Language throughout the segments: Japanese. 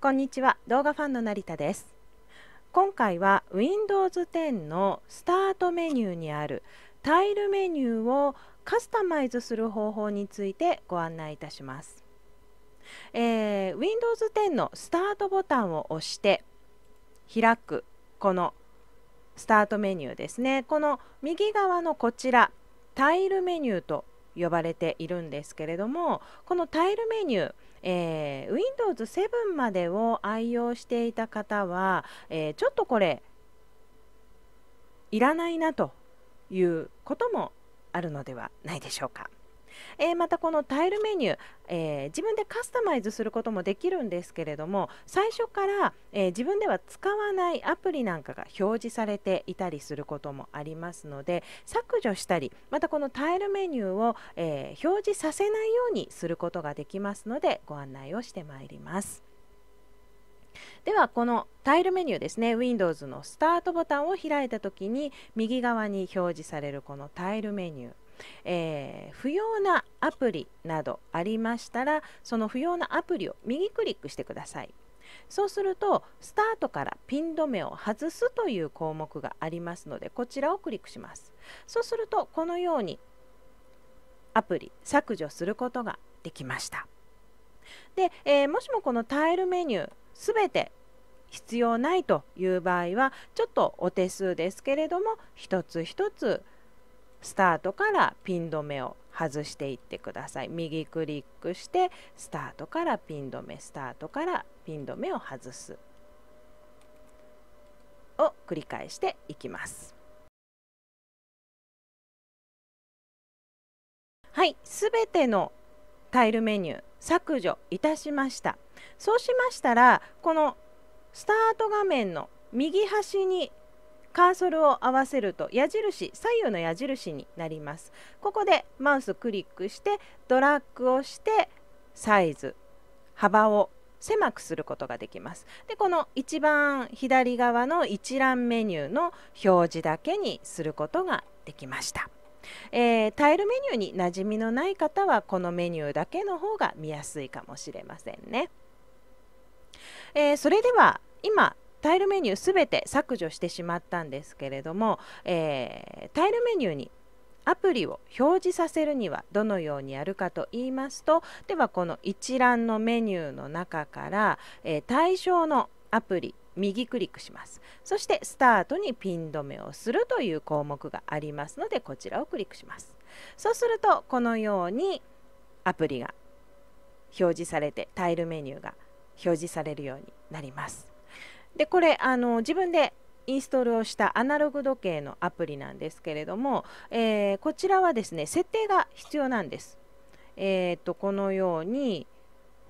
こんにちは動画ファンの成田です今回は Windows 10のスタートメニューにあるタイルメニューをカスタマイズする方法についてご案内いたします、えー、Windows 10のスタートボタンを押して開くこのスタートメニューですねこの右側のこちらタイルメニューと呼ばれているんですけれどもこのタイルメニューえー、Windows 7までを愛用していた方は、えー、ちょっとこれいらないなということもあるのではないでしょうか。えー、またこのタイルメニュー、えー、自分でカスタマイズすることもできるんですけれども最初から、え自分では使わないアプリなんかが表示されていたりすることもありますので削除したりまたこのタイルメニューを、え表示させないようにすることができますのでご案内をしてまいります。ではこのタイルメニューですね Windows のスタートボタンを開いた時に右側に表示されるこのタイルメニューえー、不要なアプリなどありましたらその不要なアプリを右クリックしてくださいそうするとスタートからピン止めを外すという項目がありますのでこちらをクリックしますそうするとこのようにアプリ削除することができましたで、えー、もしもこのタイルメニューすべて必要ないという場合はちょっとお手数ですけれども一つ一つスタートからピン止めを外していってください右クリックしてスタートからピン止めスタートからピン止めを外すを繰り返していきますはいすべてのタイルメニュー削除いたしましたそうしましたらこのスタート画面の右端にカーソルを合わせると矢印左右の矢印になりますここでマウスクリックしてドラッグをしてサイズ幅を狭くすることができますでこの一番左側の一覧メニューの表示だけにすることができましたえー、タイルメニューに馴染みのない方はこのメニューだけの方が見やすいかもしれませんね、えー、それでは今タイルメニューすべて削除してしまったんですけれども、えー、タイルメニューにアプリを表示させるにはどのようにやるかと言いますとではこの一覧のメニューの中から、えー、対象のアプリ右クリックしますそしてスタートにピン止めをするという項目がありますのでこちらをクリックしますそうするとこのようにアプリが表示されてタイルメニューが表示されるようになりますでこれあの自分でインストールをしたアナログ時計のアプリなんですけれども、えー、こちらはですね設定が必要なんです。えーと、このように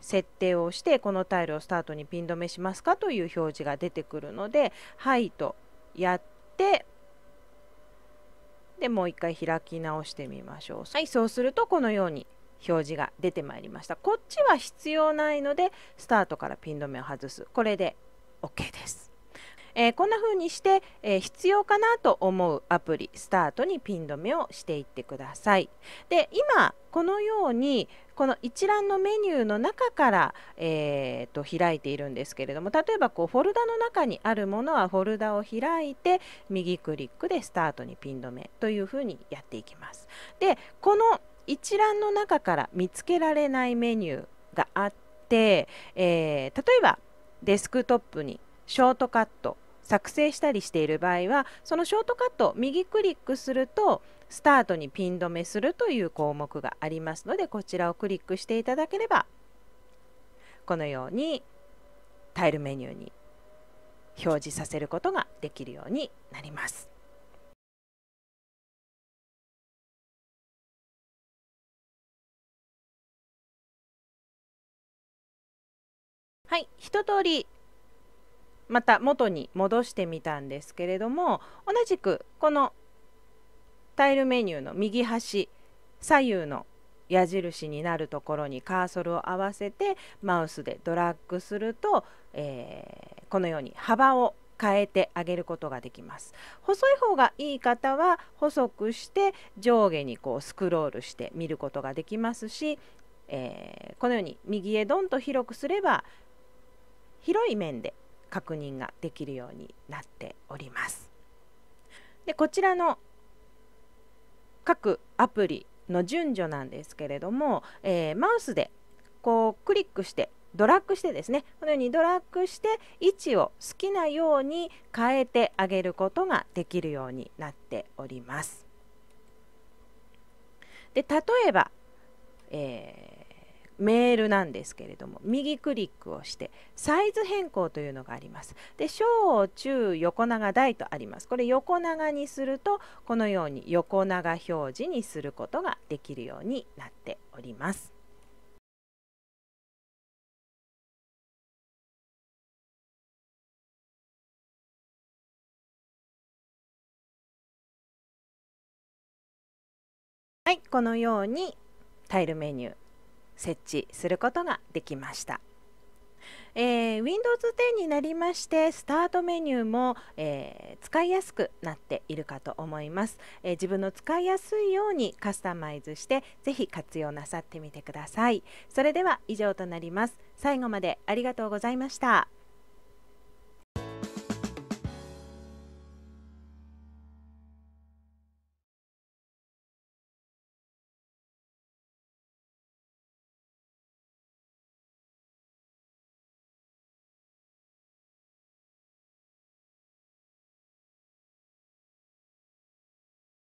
設定をしてこのタイルをスタートにピン止めしますかという表示が出てくるので「はい」とやってでもう一回開き直してみましょう。はいそうするとこのように表示が出てまいりました。こっちは必要ないのでスタートからピン止めを外す。これで OK です。えー、こんな風にして、えー、必要かなと思うアプリスタートにピン止めをしていってください。で今このようにこの一覧のメニューの中から、えー、と開いているんですけれども例えばこうフォルダの中にあるものはフォルダを開いて右クリックでスタートにピン止めというふうにやっていきます。でこの一覧の中から見つけられないメニューがあって、えー、例えばデスクトップにショートカット作成したりしている場合はそのショートカットを右クリックするとスタートにピン止めするという項目がありますのでこちらをクリックしていただければこのようにタイルメニューに表示させることができるようになります。はい一通りまた元に戻してみたんですけれども同じくこのタイルメニューの右端左右の矢印になるところにカーソルを合わせてマウスでドラッグすると、えー、このように幅を変えてあげることができます細い方がいい方は細くして上下にこうスクロールして見ることができますし、えー、このように右へどんと広くすれば広い面で確認ができるようになっております。でこちらの各アプリの順序なんですけれども、えー、マウスでこうクリックしてドラッグしてですねこのようにドラッグして位置を好きなように変えてあげることができるようになっております。で例えば、えーメールなんですけれども右クリックをしてサイズ変更というのがありますで小中横長大とありますこれ横長にするとこのように横長表示にすることができるようになっておりますはいこのようにタイルメニュー設置することができました。えー、Windows 10になりましてスタートメニューも、えー、使いやすくなっているかと思います、えー、自分の使いやすいようにカスタマイズしてぜひ活用なさってみてくださいそれでは以上となります最後までありがとうございました